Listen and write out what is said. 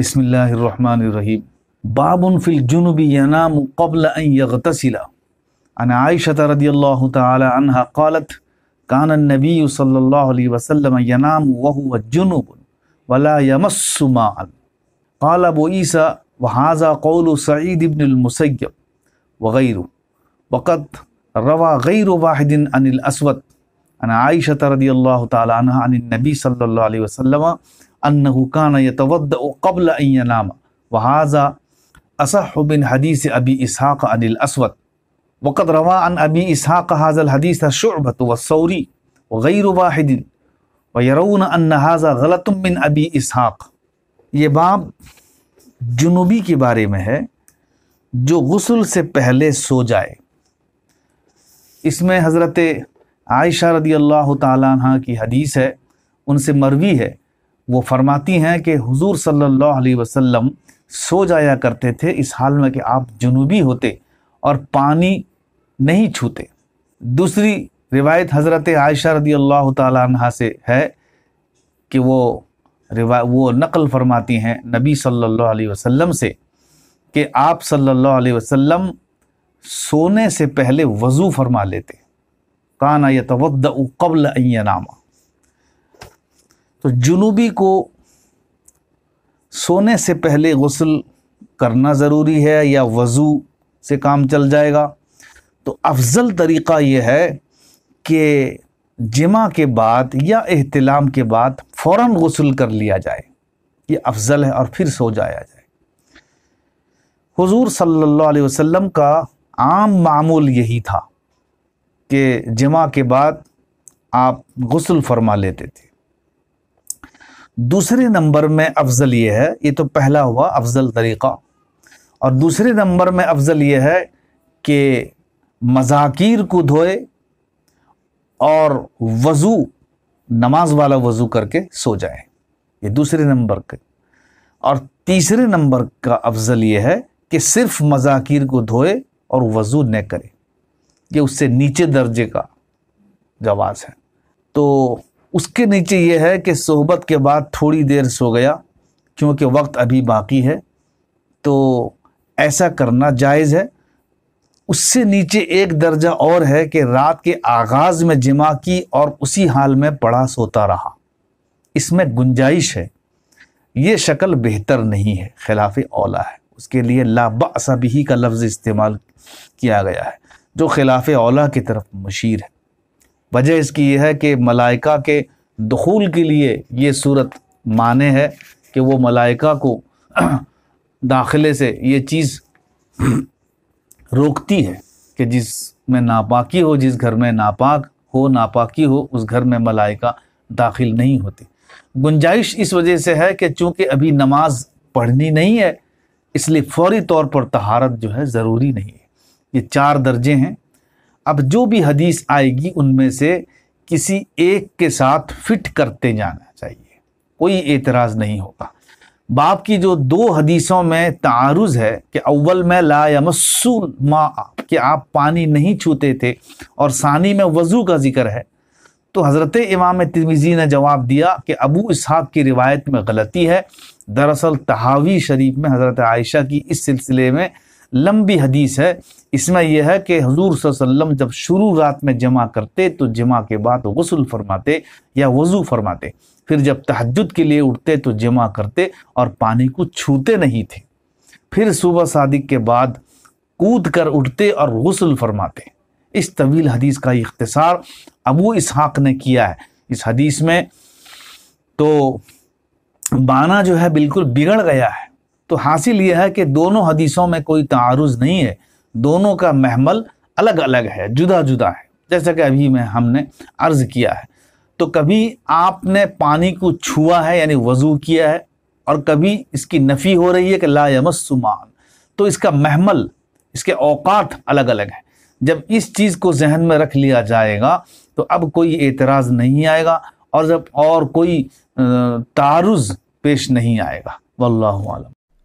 بسم الله الرحمن الرحيم باب في الجنوب ينام قبل أن يغتسل عن عائشة رضي الله تعالى عنها قالت كان النبي صلى الله عليه وسلم ينام وهو جنوب ولا يمس ماء قال أبو عيسى وهذا قول سعيد بن المسيب وغيره وقد روى غير واحد عن الأسود عن عائشة رضي الله تعالى عنها عن النبي صلى الله عليه وسلم अनकान यतवद कबल नाम वहाज़ा असहबिन हदीस अबी इसहाक़ अनिल असवद वक़द रवा अन अबी इसहाक़ हाजल हदीस शुरबत वसौरी वैर वाहिदिन व यरून अन हाजा गलतमिन अबी इसहाक़ ये बाब जुनूबी के बारे में है जो गसल से पहले सो जाए इसमें हज़रत आयशा रदी अल्लाह तह की हदीस है उनसे मरवी है वो फरमाती हैं कि हुजूर सल्लल्लाहु अलैहि वसल्लम सो जाया करते थे इस हाल में कि आप जुनूबी होते और पानी नहीं छूते दूसरी रिवायत हज़रत आयशा रदी अल्लाह तहा से है कि वो रिवा वो नकल फरमाती हैं नबी सल्लल्लाहु अलैहि वसल्लम से कि आप सल्लल्लाहु अलैहि वसल्लम सोने से पहले वज़ू फरमा लेते काना यतवद कबल नामा तो जुनूबी को सोने से पहले गसल करना ज़रूरी है या वज़ू से काम चल जाएगा तो अफज़ल तरीक़ा यह है कि जमा के बाद या अहतलाम के बाद फ़ौर गसल कर लिया जाए ये अफज़ल है और फिर सो जाया जाए हुजूर सल्लल्लाहु अलैहि वसल्लम का आम मामूल यही था कि जमा के बाद आप गसल फरमा लेते थे दूसरे नंबर में अफजल ये है ये तो पहला हुआ अफजल तरीक़ा और दूसरे नंबर में अफजल ये है कि मजाकिर को धोए और वज़ू नमाज वाला वज़ू करके सो जाए ये दूसरे नंबर के और तीसरे नंबर का अफजल ये है कि सिर्फ मजाकिर को धोए और वज़ू न करे ये उससे नीचे दर्जे का जवाब है तो उसके नीचे ये है कि सोहबत के बाद थोड़ी देर सो गया क्योंकि वक्त अभी बाकी है तो ऐसा करना जायज़ है उससे नीचे एक दर्जा और है कि रात के आगाज़ में जमा की और उसी हाल में पड़ा सोता रहा इसमें गुंजाइश है ये शक्ल बेहतर नहीं है खिलाफ औला है उसके लिए लाबा भी का लफ्ज़ इस्तेमाल किया गया है जो खिलाफ औला की तरफ मशीर है वजह इसकी यह है कि मलाइका के दखूल के लिए ये सूरत माने है कि वो मलाइका को दाखिले से ये चीज़ रोकती है कि जिस में नापाकी हो जिस घर में नापाक हो नापाकी हो उस घर में मलाइका दाखिल नहीं होती गुंजाइश इस वजह से है कि चूँकि अभी नमाज पढ़नी नहीं है इसलिए फौरी तौर पर तहारत जो है ज़रूरी नहीं है ये चार दर्जे हैं अब जो भी हदीस आएगी उनमें से किसी एक के साथ फिट करते जाना चाहिए कोई एतराज़ नहीं होगा बाप की जो दो हदीसों में तारुज़ है कि अव्वल में ला मसूल माँ कि आप पानी नहीं छूते थे और सानी में वज़ू का जिक्र है तो हज़रत इमाम तिरमिज़ी ने जवाब दिया कि अबू इसहाक़ की रिवायत में गलती है दरअसल तहावी शरीफ में हज़रत आयशा की इस सिलसिले में लंबी हदीस है इसमें यह है कि हजूर सल्लम जब शुरू रात में जमा करते तो जमा के बाद गसल फरमाते या वज़ू फरमाते फिर जब तहजद के लिए उठते तो जमा करते और पानी को छूते नहीं थे फिर सुबह सादिक के बाद कूद कर उठते और गसल फरमाते इस तवील हदीस का इख्तसार अबू इसहाक ने किया है इस हदीस में तो बाना जो है बिल्कुल बिगड़ गया है तो हासिल यह है कि दोनों हदीसों में कोई तारुज नहीं है दोनों का महमल अलग अलग है जुदा जुदा है जैसा कि अभी मैं हमने अर्ज किया है तो कभी आपने पानी को छुआ है यानी वज़ू किया है और कभी इसकी नफ़ी हो रही है कि ला यमसुमान तो इसका महमल इसके औकात अलग अलग है जब इस चीज़ को जहन में रख लिया जाएगा तो अब कोई एतराज़ नहीं आएगा और जब और कोई तारुज़ पेश नहीं आएगा वल्लम